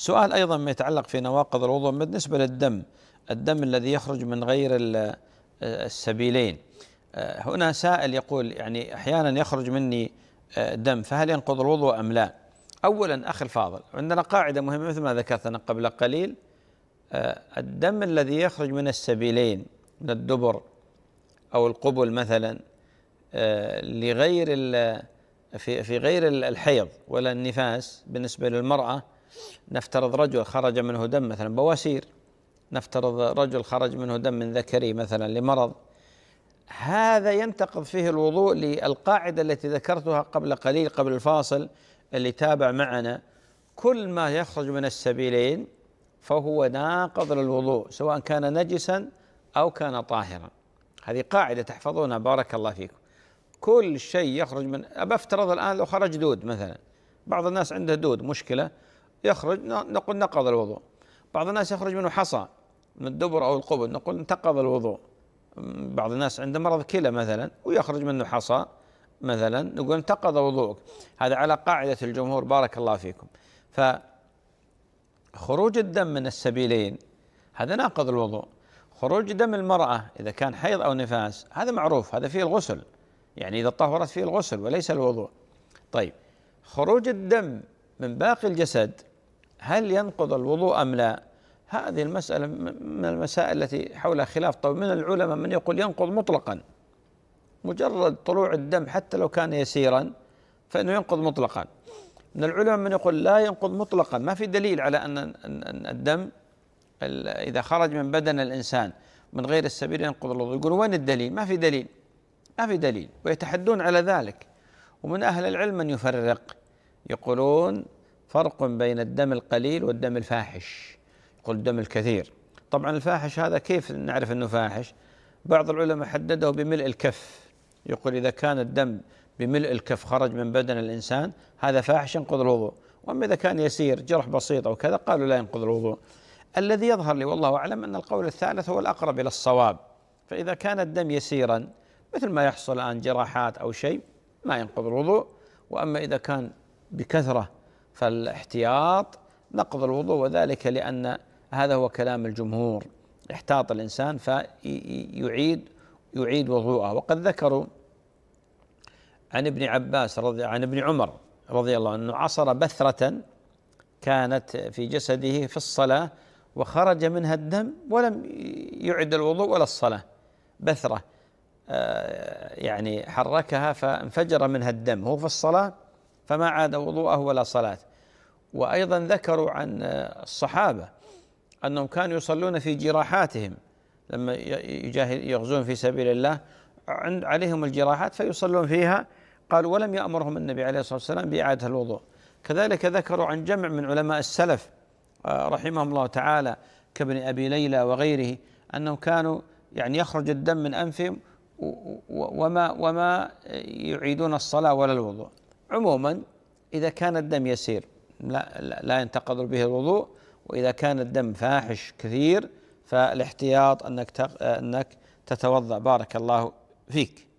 سؤال أيضا ما يتعلق في نواقض الوضوء بالنسبة للدم الدم الذي يخرج من غير السبيلين آه، هنا سائل يقول يعني أحيانا يخرج مني آه، دم فهل ينقض الوضوء أم لا أولا أخي الفاضل عندنا قاعدة مهمة مثل ما ذكرت أنا قبل قليل آه، الدم الذي يخرج من السبيلين من الدبر أو القبل مثلا لغير في غير الحيض ولا النفاس بالنسبة للمرأة نفترض رجل خرج منه دم مثلا بواسير نفترض رجل خرج منه دم من ذكري مثلا لمرض هذا ينتقض فيه الوضوء للقاعدة التي ذكرتها قبل قليل قبل الفاصل اللي تابع معنا كل ما يخرج من السبيلين فهو ناقض للوضوء سواء كان نجسا أو كان طاهرا هذه قاعدة تحفظونها بارك الله فيكم كل شيء يخرج من أفترض الآن لو خرج دود مثلا بعض الناس عنده دود مشكلة يخرج نقول نقض الوضوء بعض الناس يخرج منه حصى من الدبر أو القبل نقول انتقض الوضوء بعض الناس عنده مرض كلى مثلا ويخرج منه حصى مثلا نقول انتقض وضوءك هذا على قاعدة الجمهور بارك الله فيكم فخروج الدم من السبيلين هذا ناقض الوضوء خروج دم المرأة إذا كان حيض أو نفاس هذا معروف هذا فيه الغسل يعني إذا طهرت فيه الغسل وليس الوضوء طيب خروج الدم من باقي الجسد هل ينقض الوضوء أم لا هذه المسألة من المسائل التي حولها خلاف طويل من العلماء من يقول ينقض مطلقا مجرد طلوع الدم حتى لو كان يسيرا فإنه ينقض مطلقا من العلماء من يقول لا ينقض مطلقا ما في دليل على أن الدم إذا خرج من بدن الإنسان من غير السبيل ينقض الوضوء يقول وين الدليل ما في دليل ما في دليل ويتحدون على ذلك ومن أهل العلم من يفرق يقولون فرق بين الدم القليل والدم الفاحش يقول الدم الكثير طبعا الفاحش هذا كيف نعرف انه فاحش بعض العلماء حدده بملء الكف يقول اذا كان الدم بملء الكف خرج من بدن الانسان هذا فاحش ينقض الوضوء واما اذا كان يسير جرح بسيط او كذا قالوا لا ينقض الوضوء الذي يظهر لي والله اعلم ان القول الثالث هو الاقرب الى الصواب فاذا كان الدم يسيرا مثل ما يحصل الان جراحات او شيء ما ينقض الوضوء واما اذا كان بكثره فالاحتياط نقض الوضوء وذلك لأن هذا هو كلام الجمهور احتاط الإنسان فيعيد يعيد وضوءه وقد ذكروا عن ابن عباس رضي عن ابن عمر رضي الله عنه عصر بثرة كانت في جسده في الصلاة وخرج منها الدم ولم يعد الوضوء ولا الصلاة بثرة آه، يعني حركها فانفجر منها الدم هو في الصلاة فما عاد وضوءه ولا صلاة وأيضا ذكروا عن الصحابة أنهم كانوا يصلون في جراحاتهم لما يغزون في سبيل الله عند عليهم الجراحات فيصلون فيها قالوا ولم يأمرهم النبي عليه الصلاة والسلام بإعادة الوضوء كذلك ذكروا عن جمع من علماء السلف آه، رحمهم الله تعالى كابن أبي ليلى وغيره أنهم كانوا يعني يخرج الدم من أنفهم وما وما يعيدون الصلاة ولا الوضوء عموما إذا كان الدم يسير لا, لا ينتقض به الوضوء وإذا كان الدم فاحش كثير فالاحتياط أنك أنك تتوضأ بارك الله فيك